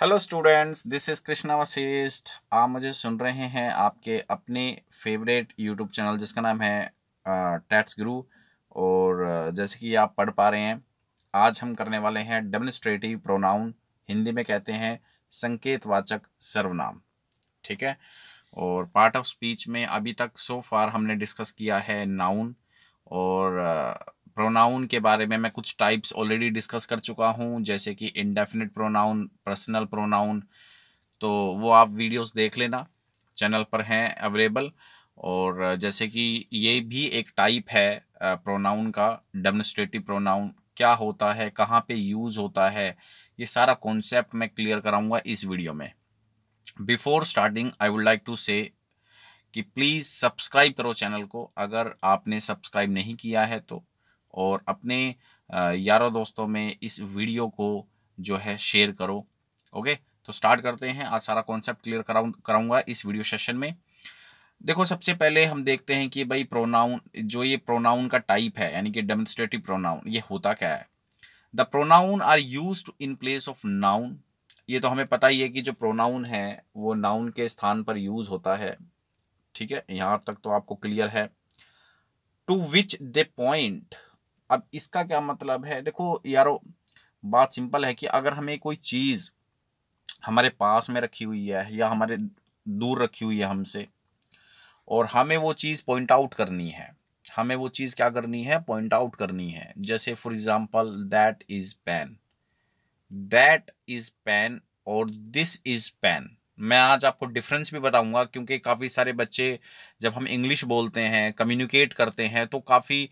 hello students this is Krishna Vashisht आप मुझे सुन रहे हैं आपके अपने फेवरेट यूट्यूब चैनल जिसका नाम है टैट्स गुरु और जैसे कि आप पढ़ पा रहे हैं आज हम करने वाले हैं डेमोनिस्ट्रेटिव प्रोनाउन हिंदी में कहते हैं संकेतवाचक सर्वनाम ठीक है और पार्ट ऑफ स्पीच में अभी तक सो फार हमने डिस्कस किया है नाउन और प्रोनाउन के बारे में मैं कुछ टाइप्स ऑलरेडी डिस्कस कर चुका हूँ जैसे कि इनडेफिनेट प्रोनाउन पर्सनल प्रोनाउन तो वो आप वीडियोस देख लेना चैनल पर हैं अवेलेबल और जैसे कि ये भी एक टाइप है प्रोनाउन का डेमोस्ट्रेटिव प्रोनाउन क्या होता है कहाँ पे यूज़ होता है ये सारा कॉन्सेप्ट मैं क्लियर कराऊंगा इस वीडियो में before starting I would like to say कि प्लीज़ सब्सक्राइब करो चैनल को अगर आपने सब्सक्राइब नहीं किया है तो और अपने यारों दोस्तों में इस वीडियो को जो है शेयर करो ओके तो स्टार्ट करते हैं आज सारा कॉन्सेप्ट क्लियर कराऊंगा कराऊँगा इस वीडियो सेशन में देखो सबसे पहले हम देखते हैं कि भाई प्रोनाउन जो ये प्रोनाउन का टाइप है यानी कि डेमोन्स्ट्रेटिव प्रोनाउन ये होता क्या है the pronoun are use in place of noun ये तो हमें पता ही है कि जो प्रोनाउन है वो नाउन के स्थान पर यूज होता है ठीक है यहाँ तक तो आपको क्लियर है टू विच दे पॉइंट अब इसका क्या मतलब है देखो यारो बात सिंपल है कि अगर हमें कोई चीज़ हमारे पास में रखी हुई है या हमारे दूर रखी हुई है हमसे और हमें वो चीज़ पॉइंट आउट करनी है हमें वो चीज़ क्या करनी है पॉइंट आउट करनी है जैसे for example that is pen that is pen और दिस इज़ पेन मैं आज आपको डिफरेंस भी बताऊंगा क्योंकि काफ़ी सारे बच्चे जब हम इंग्लिश बोलते हैं कम्युनिकेट करते हैं तो काफ़ी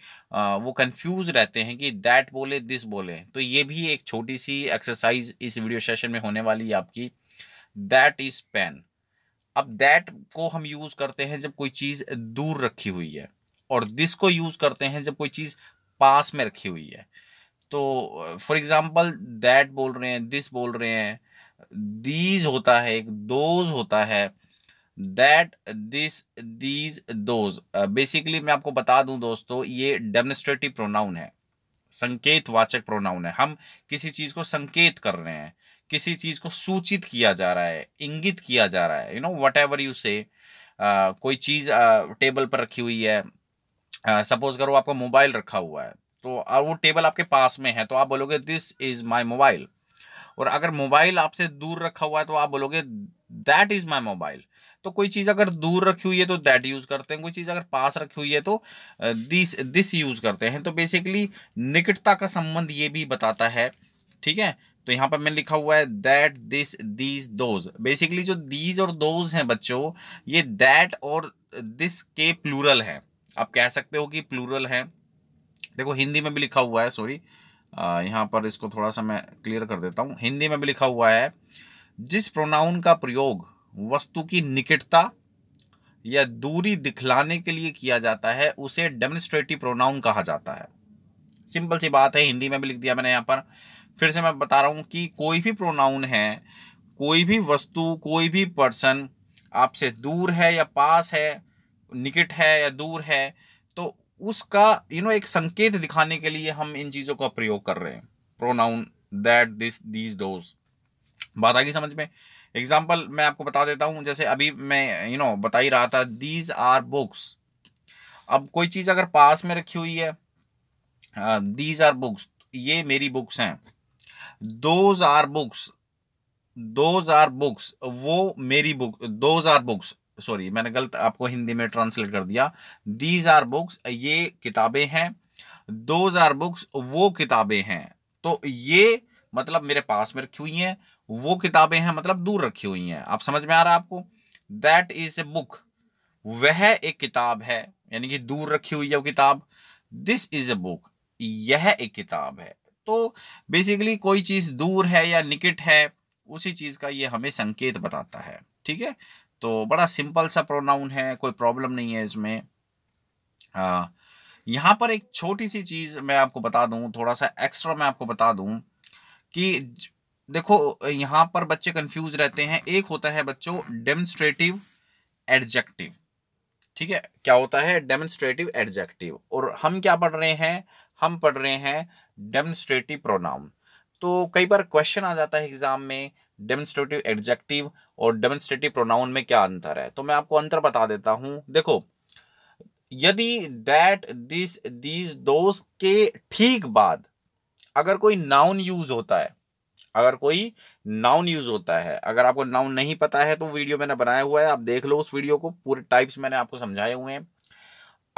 वो कंफ्यूज रहते हैं कि दैट बोले दिस बोले तो ये भी एक छोटी सी एक्सरसाइज इस वीडियो सेशन में होने वाली है आपकी दैट इज़ पेन अब दैट को हम यूज़ करते हैं जब कोई चीज़ दूर रखी हुई है और दिस को यूज़ करते हैं जब कोई चीज़ पास में रखी हुई है तो फॉर एग्ज़ाम्पल दैट बोल रहे हैं दिस बोल रहे हैं दीज होता है एक दोज होता है that this these those basically मैं आपको बता दूं दोस्तों ये डेमोस्ट्रेटिव प्रोनाउन है संकेत वाचक प्रोनाउन है हम किसी चीज को संकेत कर रहे हैं किसी चीज को सूचित किया जा रहा है इंगित किया जा रहा है you know whatever you say कोई चीज टेबल uh, पर रखी हुई है सपोज uh, करो आपका मोबाइल रखा हुआ है तो वो टेबल आपके पास में है तो आप बोलोगे दिस इज माई मोबाइल और अगर मोबाइल आपसे दूर रखा हुआ है तो आप बोलोगे दैट इज माई मोबाइल तो कोई चीज़ अगर दूर रखी हुई है तो दैट यूज़ करते हैं कोई चीज़ अगर पास रखी हुई है तो दिस दिस यूज़ करते हैं तो बेसिकली निकटता का संबंध ये भी बताता है ठीक है तो यहाँ पर मैंने लिखा हुआ है that this these those basically जो दीज और दोज हैं बच्चों ये दैट और दिस के प्लूरल है आप कह सकते हो कि प्लूरल है देखो हिंदी में भी लिखा हुआ है सॉरी यहाँ पर इसको थोड़ा सा मैं क्लियर कर देता हूँ हिंदी में भी लिखा हुआ है जिस प्रोनाउन का प्रयोग वस्तु की निकटता या दूरी दिखलाने के लिए किया जाता है उसे डेमोन्स्ट्रेटिव प्रोनाउन कहा जाता है सिंपल सी बात है हिंदी में भी लिख दिया मैंने यहाँ पर फिर से मैं बता रहा हूँ कि कोई भी प्रोनाउन है कोई भी वस्तु कोई भी पर्सन आपसे दूर है या पास है निकट है या दूर है तो उसका यू नो एक संकेत दिखाने के लिए हम इन चीज़ों का प्रयोग कर रहे हैं प्रोनाउन दैट दिस दीज दो बात आ गई समझ में एग्जाम्पल मैं आपको बता देता हूं जैसे अभी मैं यू नो बता ही रहा था दीज आर बुक्स अब कोई चीज़ अगर पास में रखी हुई है दीज आर बुक्स ये मेरी बुक्स हैं those are books those are books वो मेरी book those are books sorry मैंने गलत आपको हिंदी में ट्रांसलेट कर दिया दीज आर बुक्स ये किताबें हैं दोज आर बुक्स वो किताबें हैं तो ये मतलब मेरे पास में रखी हुई हैं वो किताबें हैं मतलब दूर रखी हुई हैं आप समझ में आ रहा है आपको दैट इज ए बुक वह एक किताब है यानी कि दूर रखी हुई है वो किताब दिस इज ए बुक यह एक किताब है तो बेसिकली कोई चीज़ दूर है या निकट है उसी चीज़ का ये हमें संकेत बताता है ठीक है तो बड़ा सिंपल सा प्रोनाउन है कोई प्रॉब्लम नहीं है इसमें यहाँ पर एक छोटी सी चीज़ मैं आपको बता दूं थोड़ा सा एक्स्ट्रा मैं आपको बता दूं कि देखो यहाँ पर बच्चे कंफ्यूज रहते हैं एक होता है बच्चों डेमोन्स्ट्रेटिव एडजेक्टिव ठीक है क्या होता है डेमोन्स्ट्रेटिव एडजेक्टिव और हम क्या पढ़ रहे हैं हम पढ़ रहे हैं डेमोन्स्ट्रेटिव प्रोनाउन तो कई बार क्वेश्चन आ जाता है एग्जाम में डेमोन्स्ट्रेटिव एग्जेक्टिव और डेमोन्स्ट्रेटिव प्रोनाउन में क्या अंतर है तो मैं आपको अंतर बता देता हूं देखो यदि दैट दिस दीज दोज के ठीक बाद अगर कोई नाउन यूज होता है अगर कोई नाउन यूज होता है अगर आपको नाउन नहीं पता है तो वीडियो मैंने बनाया हुआ है आप देख लो उस वीडियो को पूरे टाइप्स मैंने आपको समझाए हुए हैं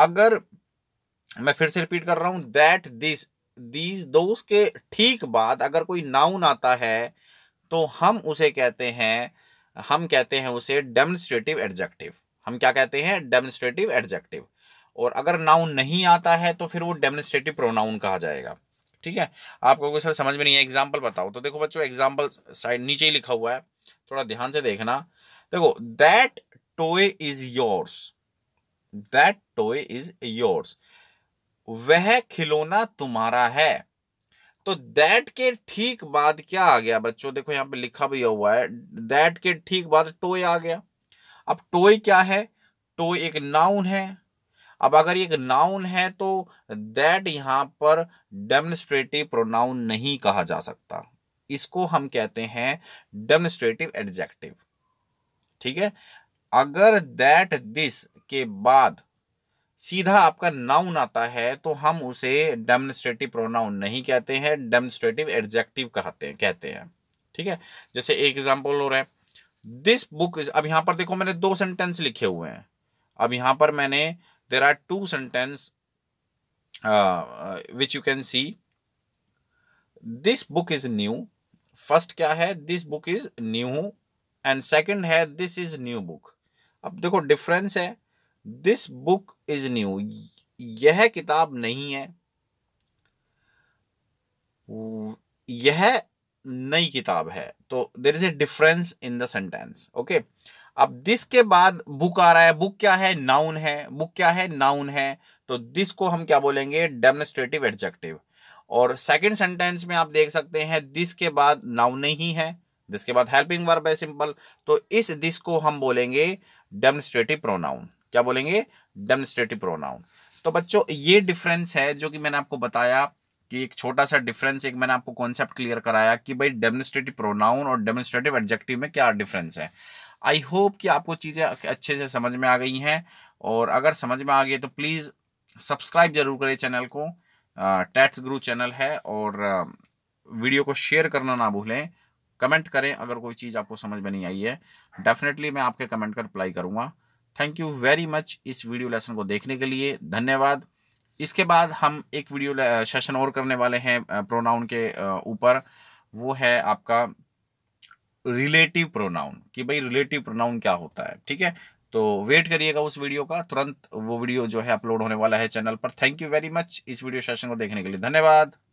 अगर मैं फिर से रिपीट कर रहा हूं दैट दिस दीज दोज के ठीक बाद अगर कोई नाउन आता है तो हम उसे कहते हैं हम कहते हैं उसे डेमोन्स्ट्रेटिव एडजेक्टिव हम क्या कहते हैं डेमोन्स्ट्रेटिव एडजेक्टिव और अगर नाउन नहीं आता है तो फिर वो डेमोन्स्ट्रेटिव प्रोनाउन कहा जाएगा ठीक है आपको कोई सर समझ में नहीं है एग्जाम्पल बताओ तो देखो बच्चों एग्जाम्पल साइड नीचे ही लिखा हुआ है थोड़ा ध्यान से देखना देखो that toy is yours that toy is yours वह खिलौना तुम्हारा है तो दैट के ठीक बाद क्या आ गया बच्चों देखो यहां पे लिखा भी हुआ है दैट के ठीक बाद टोय आ गया अब टोय क्या है टोय एक नाउन है अब अगर एक नाउन है तो दैट यहां पर डेमोन्स्ट्रेटिव प्रोनाउन नहीं कहा जा सकता इसको हम कहते हैं डेमोन्स्ट्रेटिव एडजेक्टिव ठीक है अगर दैट दिस के बाद सीधा आपका नाउन आता है तो हम उसे डेमोनिस्ट्रेटिव प्रोनाउन नहीं कहते हैं डेमोनिस्ट्रेटिव एडजेक्टिव कहते हैं कहते हैं ठीक है जैसे एक एग्जाम्पल और है दिस बुक अब यहां पर देखो मैंने दो सेंटेंस लिखे हुए हैं अब यहां पर मैंने there are two sentence which you can see this book is new first क्या है this book is new and second है दिस इज न्यू बुक अब देखो डिफरेंस है दिस बुक इज न्यू यह किताब नहीं है यह नई किताब है तो there is a difference in the sentence okay अब दिस के बाद बुक आ रहा है बुक क्या है नाउन है बुक क्या है नाउन है तो दिस को हम क्या बोलेंगे डेमोस्ट्रेटिव एडजेक्टिव और सेकंड सेंटेंस में आप देख सकते हैं दिस के बाद नाउन नहीं है दिस के बाद हेल्पिंग वर्ब है सिंपल तो इस दिस को हम बोलेंगे डेमोस्ट्रेटिव प्रोनाउन क्या बोलेंगे डेमोस्ट्रेटिव प्रोनाउन तो बच्चों ये डिफरेंस है जो कि मैंने आपको बताया कि एक छोटा सा डिफरेंस एक मैंने आपको कॉन्सेप्ट क्लियर कराया कि भाई डेमोस्ट्रेटिव प्रोनाउन और डेमोस्ट्रेटिव एडजेक्टिव में क्या डिफरेंस है आई होप कि आपको चीज़ें अच्छे से समझ में आ गई हैं और अगर समझ में आ गई तो प्लीज़ सब्सक्राइब जरूर करें चैनल को टैट्स ग्रू चैनल है और वीडियो को शेयर करना ना भूलें कमेंट करें अगर कोई चीज़ आपको समझ में नहीं आई है डेफिनेटली मैं आपके कमेंट का कर रिप्लाई करूँगा थैंक यू वेरी मच इस वीडियो लेसन को देखने के लिए धन्यवाद इसके बाद हम एक वीडियो सेशन और करने वाले हैं प्रोनाउन के ऊपर वो है आपका रिलेटिव प्रोनाउन कि भाई रिलेटिव प्रोनाउन क्या होता है ठीक है तो वेट करिएगा उस वीडियो का तुरंत वो वीडियो जो है अपलोड होने वाला है चैनल पर थैंक यू वेरी मच इस वीडियो सेशन को देखने के लिए धन्यवाद